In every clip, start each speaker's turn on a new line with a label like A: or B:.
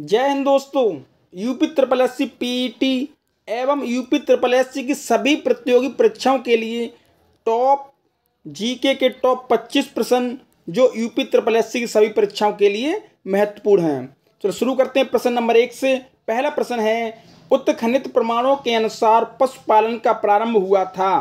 A: जय हिंद दोस्तों UP triple S C PET e एवं यूपी त्रिपल एस सी की सभी प्रतियोगी परीक्षाओं के लिए टॉप जीके के टॉप पच्चीस प्रश्न जो यूपी त्रिपल एस सी की सभी परीक्षाओं के लिए महत्वपूर्ण हैं चलो शुरू करते हैं प्रश्न नंबर एक से पहला प्रश्न है उत्खनित प्रमाणों के अनुसार पशुपालन का प्रारंभ हुआ था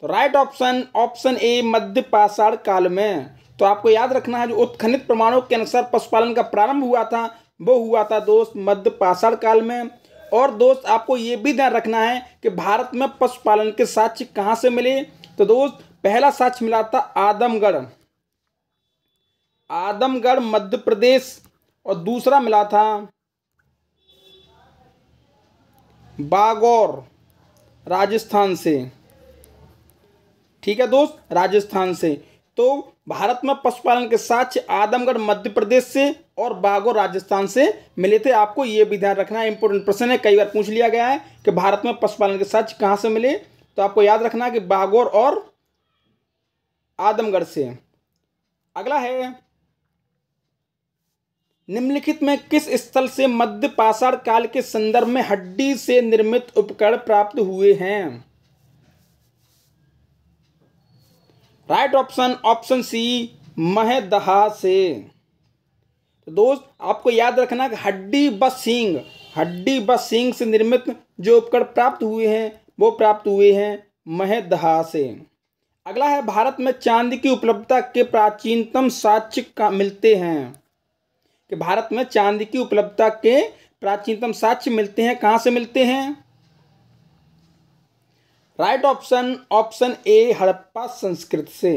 A: तो राइट ऑप्शन ऑप्शन ए मध्य पाषाण काल में तो आपको याद रखना है जो उत्खनित प्रमाणों के अनुसार पशुपालन का प्रारंभ हुआ था वो हुआ था दोस्त मध्य पाषाण काल में और दोस्त आपको ये भी ध्यान रखना है कि भारत में पशुपालन के साक्ष्य कहाँ से मिले तो दोस्त पहला साक्ष्य मिला था आदमगढ़ आदमगढ़ मध्य प्रदेश और दूसरा मिला था बागौर राजस्थान से ठीक है दोस्त राजस्थान से तो भारत में पशुपालन के साक्ष आदमगढ़ मध्य प्रदेश से और बागो राजस्थान से मिले थे आपको ये भी ध्यान रखना है इंपोर्टेंट प्रश्न है कई बार पूछ लिया गया है कि भारत में पशुपालन के साक्ष्य कहाँ से मिले तो आपको याद रखना कि बागोर और आदमगढ़ से अगला है निम्नलिखित में किस स्थल से मध्य पाषाण काल के संदर्भ में हड्डी से निर्मित उपकरण प्राप्त हुए हैं right option option C Mahadaha से तो दोस्त आपको याद रखना कि हड्डी बस सिंह हड्डी बस सिंह से निर्मित जो उपकरण प्राप्त हुए हैं वो प्राप्त हुए हैं महदहा से अगला है भारत में चांदी की उपलब्धता के प्राचीनतम साक्ष्य का मिलते हैं कि भारत में चांदी की उपलब्धता के प्राचीनतम साक्ष्य मिलते हैं कहाँ से मिलते हैं right option option A Harappa संस्कृत से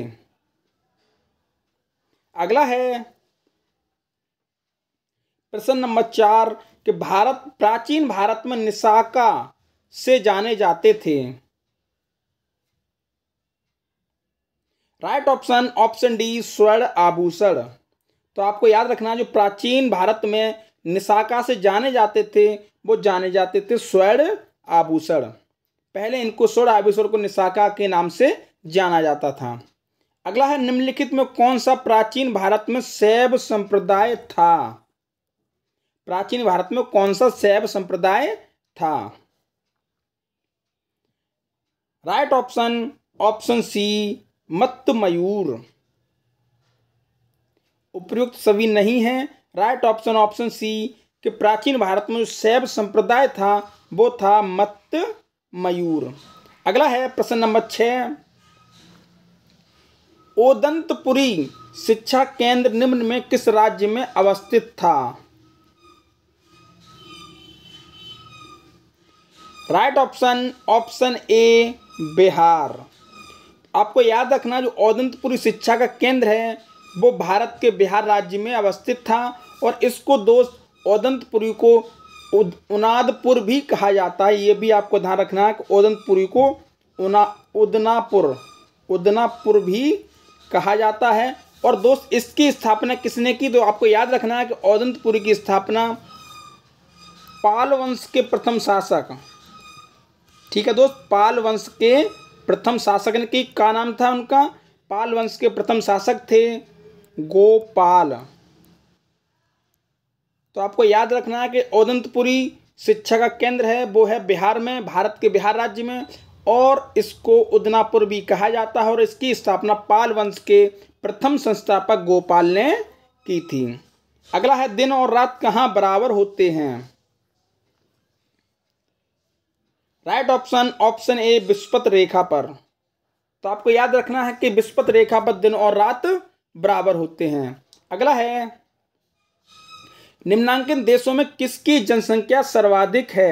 A: अगला है प्रश्न नंबर चार कि भारत प्राचीन भारत में निशाका से जाने जाते थे राइट ऑप्शन ऑप्शन डी स्वर्ण आभूषण तो आपको याद रखना जो प्राचीन भारत में निशाका से जाने जाते थे वो जाने जाते थे स्वर्ण आभूषण पहले इनको स्वर आविश्वर को निशाका के नाम से जाना जाता था अगला है निम्नलिखित में कौन सा प्राचीन भारत में शैव संप्रदाय था प्राचीन भारत में कौन सा शैव संप्रदाय था राइट ऑप्शन ऑप्शन सी मत मयूर उपयुक्त सभी नहीं है राइट ऑप्शन ऑप्शन सी कि प्राचीन भारत में जो शैव संप्रदाय था वो था मत मयूर अगला है प्रश्न नंबर छ ओदंतपुरी शिक्षा केंद्र निम्न में किस राज्य में अवस्थित था right option option A Bihar आपको याद रखना जो औदंतपुरी शिक्षा का केंद्र है वो भारत के बिहार राज्य में अवस्थित था और इसको दोस्त औदंतपुरी को उद उनादपुर भी कहा जाता है ये भी आपको ध्यान रखना है कि उदनपुरी को उना उदनापुर उदनापुर भी कहा जाता है और दोस्त इसकी स्थापना किसने की तो आपको याद रखना है कि औदंतपुरी की स्थापना पाल वंश के प्रथम शासक ठीक है दोस्त पाल वंश के प्रथम शासक ने की क्या नाम था उनका पाल वंश के प्रथम शासक थे गोपाल तो आपको याद रखना है कि औदंतपुरी शिक्षा का केंद्र है वो है बिहार में भारत के बिहार राज्य में और इसको उदनापुर भी कहा जाता है और इसकी स्थापना पाल वंश के प्रथम संस्थापक गोपाल ने की थी अगला है दिन और रात कहाँ बराबर होते हैं राइट ऑप्शन ऑप्शन ए विस्पत रेखा पर तो आपको याद रखना है कि विस्पत रेखा पर दिन और रात बराबर होते हैं अगला है निम्नांकित देशों में किसकी जनसंख्या सर्वाधिक है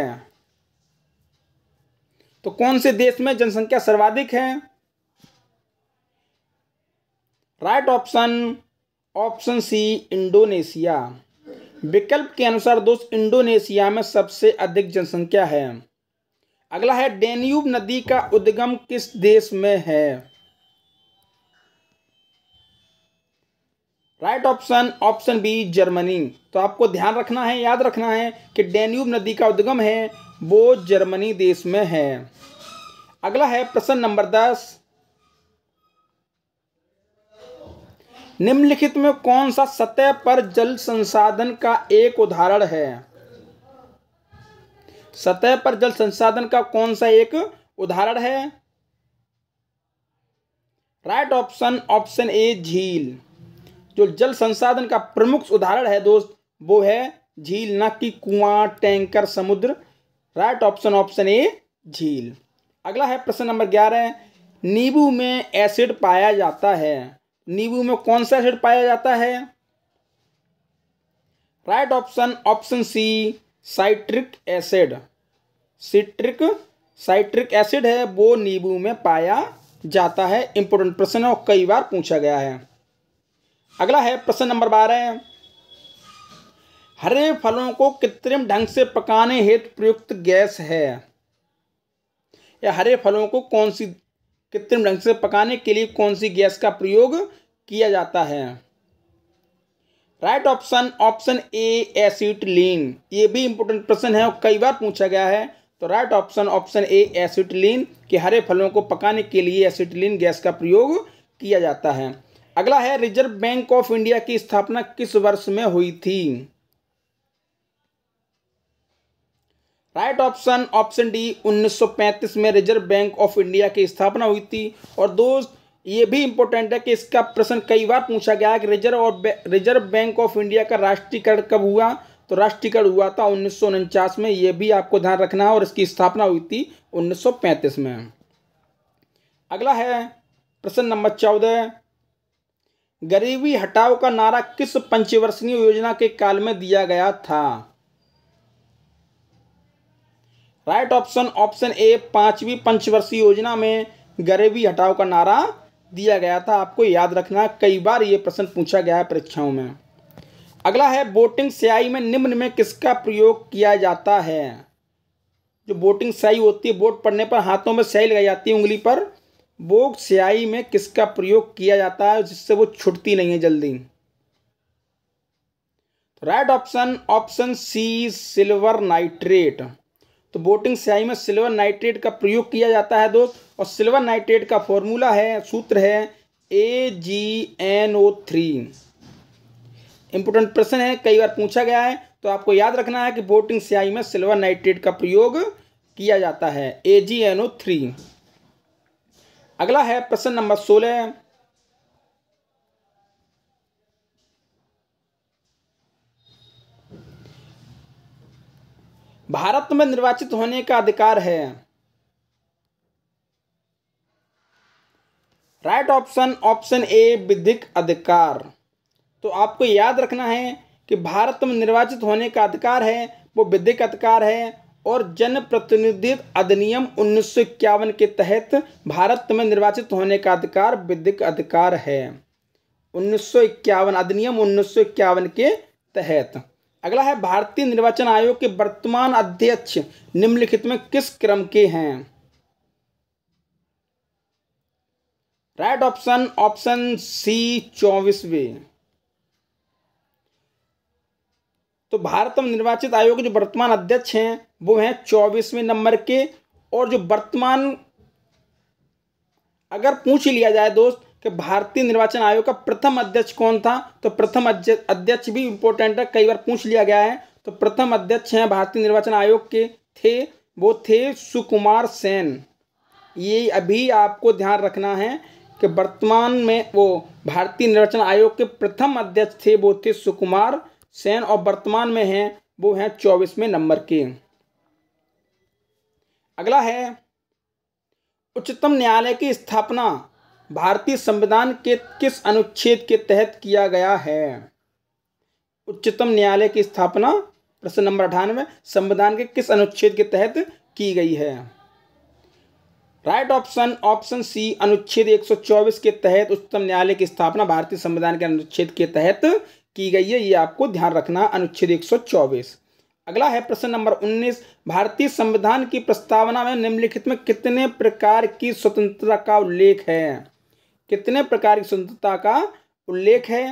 A: तो कौन से देश में जनसंख्या सर्वाधिक है right option option C Indonesia विकल्प के अनुसार दोस्त इंडोनेशिया में सबसे अधिक जनसंख्या है अगला है डेन्यूब नदी का उद्गम किस देश में है right option option B Germany तो आपको ध्यान रखना है याद रखना है कि डेन्यूब नदी का उद्गम है वो जर्मनी देश में है अगला है प्रश्न नंबर दस निम्नलिखित में कौन सा सतह पर जल संसाधन का एक उदाहरण है सतह पर जल संसाधन का कौन सा एक उदाहरण है राइट ऑप्शन ऑप्शन ए झील जो जल संसाधन का प्रमुख उदाहरण है दोस्त वो है झील न कि कुआं टैंकर समुद्र राइट ऑप्शन ऑप्शन ए झील अगला है प्रश्न नंबर ग्यारह नींबू में एसिड पाया जाता है नींबू में कौन सा एसिड पाया जाता है right option option C citric acid citric citric acid है वो नींबू में पाया जाता है इंपोर्टेंट प्रश्न है और कई बार पूछा गया है अगला है प्रश्न नंबर बारह हरे फलों को कृत्रिम ढंग से पकाने हेतु प्रयुक्त गैस है या हरे फलों को कौन सी कृत्रिम ढंग से पकाने के लिए कौन सी गैस का प्रयोग किया जाता है right option option A acetylene ये भी इंपॉर्टेंट प्रश्न है और कई बार पूछा गया है तो right option option A acetylene के हरे फलों को पकाने के लिए एसिटलीन गैस का प्रयोग किया जाता है अगला है रिजर्व बैंक ऑफ इंडिया की स्थापना किस वर्ष में हुई थी राइट ऑप्शन ऑप्शन डी 1935 में रिजर्व बैंक ऑफ इंडिया की स्थापना हुई थी और दोस्त ये भी इंपॉर्टेंट है कि इसका प्रश्न कई बार पूछा गया कि रिजर्व और रिजर्व बैंक ऑफ इंडिया का राष्ट्रीयकरण कब हुआ तो राष्ट्रीयकरण हुआ था उन्नीस में ये भी आपको ध्यान रखना है और इसकी स्थापना हुई थी उन्नीस में अगला है प्रश्न नंबर चौदह गरीबी हटाओ का नारा किस पंचवर्षीय योजना के काल में दिया गया था राइट ऑप्शन ऑप्शन ए पांचवी पंचवर्षीय योजना में गरीबी हटाओ का नारा दिया गया था आपको याद रखना कई बार ये प्रश्न पूछा गया है परीक्षाओं में अगला है बोटिंग स्याही में निम्न में किसका प्रयोग किया जाता है जो बोटिंग स्याही होती है बोट पड़ने पर हाथों में स्याही लगाई जाती है उंगली पर वो स्याही में किसका प्रयोग किया जाता है जिससे वो छुटती नहीं है जल्दी right option option C silver nitrate तो बोटिंग तो स्याही में सिल्वर नाइट्रेट का प्रयोग किया जाता है दोस्त और सिल्वर नाइट्रेट का फॉर्मूला है सूत्र है A G N O three important प्रश्न है कई बार पूछा गया है तो आपको याद रखना है कि बोटिंग स्याही में सिल्वर नाइट्रेट का प्रयोग किया जाता है A G N O three अगला है प्रश्न नंबर सोलह भारत में निर्वाचित होने का अधिकार है राइट ऑप्शन ऑप्शन ए विधिक अधिकार तो आपको याद रखना है कि भारत में निर्वाचित होने का अधिकार है वो विधिक अधिकार है और जनप्रतिनिधित्व अधिनियम उन्नीस के तहत भारत में निर्वाचित होने का अधिकार विधिक अधिकार है उन्नीस अधिनियम उन्नीस के तहत अगला है भारतीय निर्वाचन आयोग के वर्तमान अध्यक्ष निम्नलिखित में किस क्रम के हैं राइट ऑप्शन ऑप्शन सी चौबीसवें भारत में निर्वाचित आयोग के जो वर्तमान अध्यक्ष हैं वो हैं चौबीसवें नंबर के और जो वर्तमान अगर पूछ लिया जाए दोस्त कि भारतीय निर्वाचन आयोग का प्रथम अध्यक्ष कौन था तो प्रथम अध्यक्ष भी इम्पोर्टेंट है कई बार पूछ लिया गया है तो प्रथम अध्यक्ष हैं भारतीय निर्वाचन आयोग के थे वो थे सुकुमार सेन ये अभी आपको ध्यान रखना है कि वर्तमान में वो भारतीय निर्वाचन आयोग के प्रथम अध्यक्ष थे वो थे सुकुमार सैन और वर्तमान में हैं वो हैं चौबीसवें नंबर के अगला है उच्चतम न्यायालय की स्थापना भारतीय संविधान के किस अनुच्छेद के तहत किया गया है उच्चतम न्यायालय की स्थापना प्रश्न नंबर अठानवे संविधान के किस अनुच्छेद के तहत की गई है राइट ऑप्शन ऑप्शन सी अनुच्छेद 124 के तहत उच्चतम न्यायालय की स्थापना भारतीय संविधान के अनुच्छेद के तहत की गई है ये आपको ध्यान रखना अनुच्छेद एक अगला है प्रश्न नंबर 19 भारतीय संविधान की प्रस्तावना में निम्नलिखित में कितने प्रकार की स्वतंत्रता का उल्लेख है कितने प्रकार की स्वतंत्रता का उल्लेख है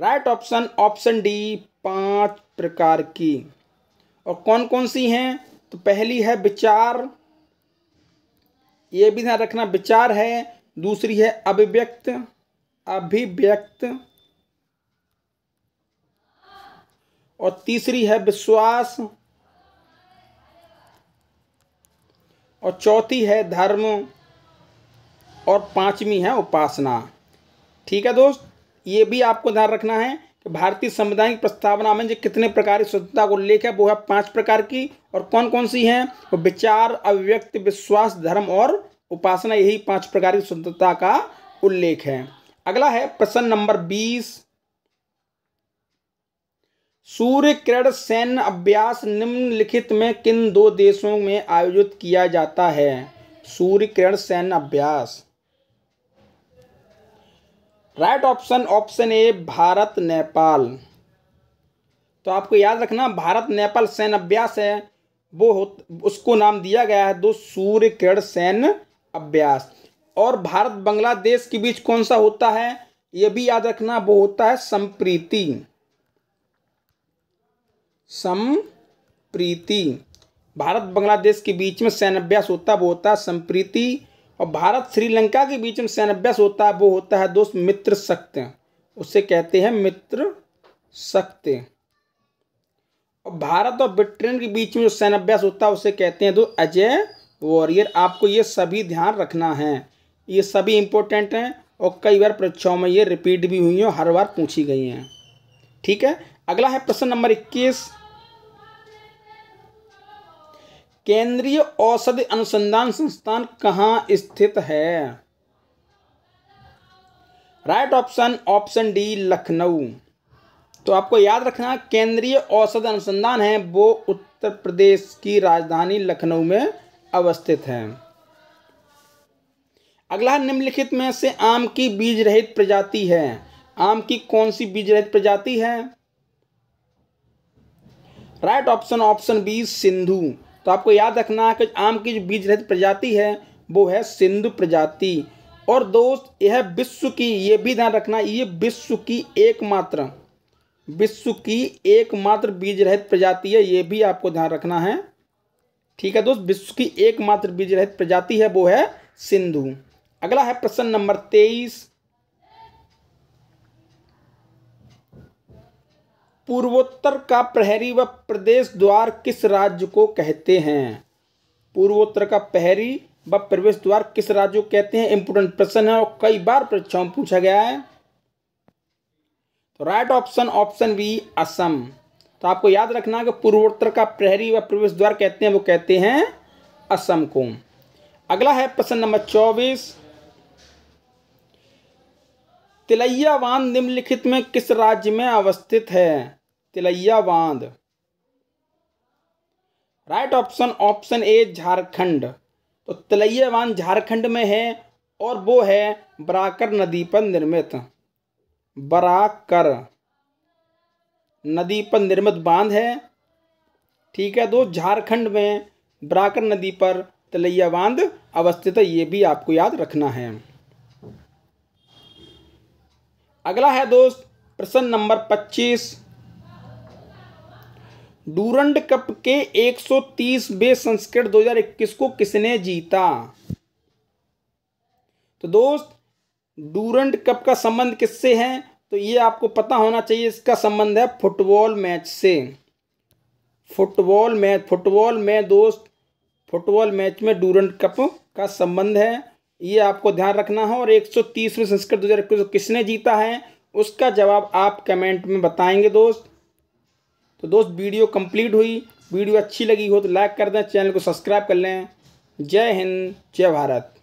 A: राइट ऑप्शन ऑप्शन डी पांच प्रकार की और कौन कौन सी हैं तो पहली है विचार ये भी ध्यान रखना विचार है दूसरी है अभिव्यक्त अभिव्यक्त और तीसरी है विश्वास और चौथी है धर्म और पांचवी है उपासना ठीक है दोस्त ये भी आपको ध्यान रखना है कि भारतीय की प्रस्तावना में जो कितने प्रकार की स्वतंत्रता को उल्लेख है वो है पांच प्रकार की और कौन कौन सी हैं वो विचार अव्यक्त विश्वास धर्म और उपासना यही पांच प्रकार की स्वतंत्रता का उल्लेख है अगला है प्रश्न नंबर बीस सूर्य किरण सैन्य अभ्यास निम्नलिखित में किन दो देशों में आयोजित किया जाता है सूर्य किरण सैन्य अभ्यास right option option A Bharat Nepal तो आपको याद रखना भारत नेपाल सैन्य अभ्यास है वो हो उसको नाम दिया गया है दो सूर्य किरण सैन्य अभ्यास और भारत बांग्लादेश के बीच कौन सा होता है ये भी याद रखना वो होता है संप्रीति संप्रीति भारत बांग्लादेश के बीच में अभ्यास होता है वो होता है संप्रीति और भारत श्रीलंका के बीच में अभ्यास होता है वो होता है दोस्त मित्र शक्त उसे कहते हैं मित्र सत्य और भारत और ब्रिटेन के बीच में जो अभ्यास होता है उसे कहते हैं दो अजय वॉरियर आपको ये सभी ध्यान रखना है ये सभी इंपॉर्टेंट हैं और कई बार परीक्षाओं में ये रिपीट भी हुई हैं और हर बार पूछी गई हैं ठीक है अगला है प्रश्न नंबर इक्कीस केंद्रीय औषधि अनुसंधान संस्थान कहाँ स्थित है right option option D Lucknow तो आपको याद रखना केंद्रीय औषध अनुसंधान है वो उत्तर प्रदेश की राजधानी लखनऊ में अवस्थित है अगला निम्नलिखित में से आम की बीज रहित प्रजाति है आम की कौन सी बीज रहित प्रजाति है right option option B Sindhu तो आपको याद रखना कि आम की जो बीज रहित प्रजाति है वो है सिंधु प्रजाति और दोस्त यह विश्व की ये भी ध्यान रखना ये विश्व की एकमात्र विश्व की एकमात्र बीज रहित प्रजाति है ये भी आपको ध्यान रखना है ठीक है दोस्त विश्व की एकमात्र बीज रहित प्रजाति है वो है सिंधु अगला है प्रश्न नंबर तेईस पूर्वोत्तर का प्रहरी व प्रदेश द्वार किस राज्य को कहते हैं पूर्वोत्तर का प्रहरी व प्रवेश द्वार किस राज्य को कहते हैं इंपोर्टेंट प्रश्न है और कई बार परीक्षाओं में पूछा गया है तो right option option B Assam तो आपको याद रखना कि पूर्वोत्तर का प्रहरी व प्रवेश द्वार कहते हैं वो कहते हैं असम को अगला है प्रश्न नंबर चौबीस तिलैयावान निम्नलिखित में किस राज्य में अवस्थित है तिलैया बांध right option option A Jharkhand तो तिलैया बांध झारखंड में है और वो है बराकर नदी पर निर्मित बराकर नदी पर निर्मित बांध है ठीक है तो झारखंड में बराकर नदी पर तिलैया बांध अवस्थित है ये भी आपको याद रखना है अगला है दोस्त प्रश्न नंबर पच्चीस डूरंड कप के 130वें संस्करण 2021 को किसने जीता तो दोस्त डूरंड कप का संबंध किससे है तो ये आपको पता होना चाहिए इसका संबंध है फुटबॉल मैच से फुटबॉल मैच फुटबॉल में दोस्त फुटबॉल मैच में डूरंड कप का संबंध है ये आपको ध्यान रखना है और 130वें संस्करण 2021 को किसने जीता है उसका जवाब आप कमेंट में बताएंगे दोस्त तो दोस्त वीडियो कंप्लीट हुई वीडियो अच्छी लगी हो तो लाइक कर दें चैनल को सब्सक्राइब कर लें जय हिंद जय भारत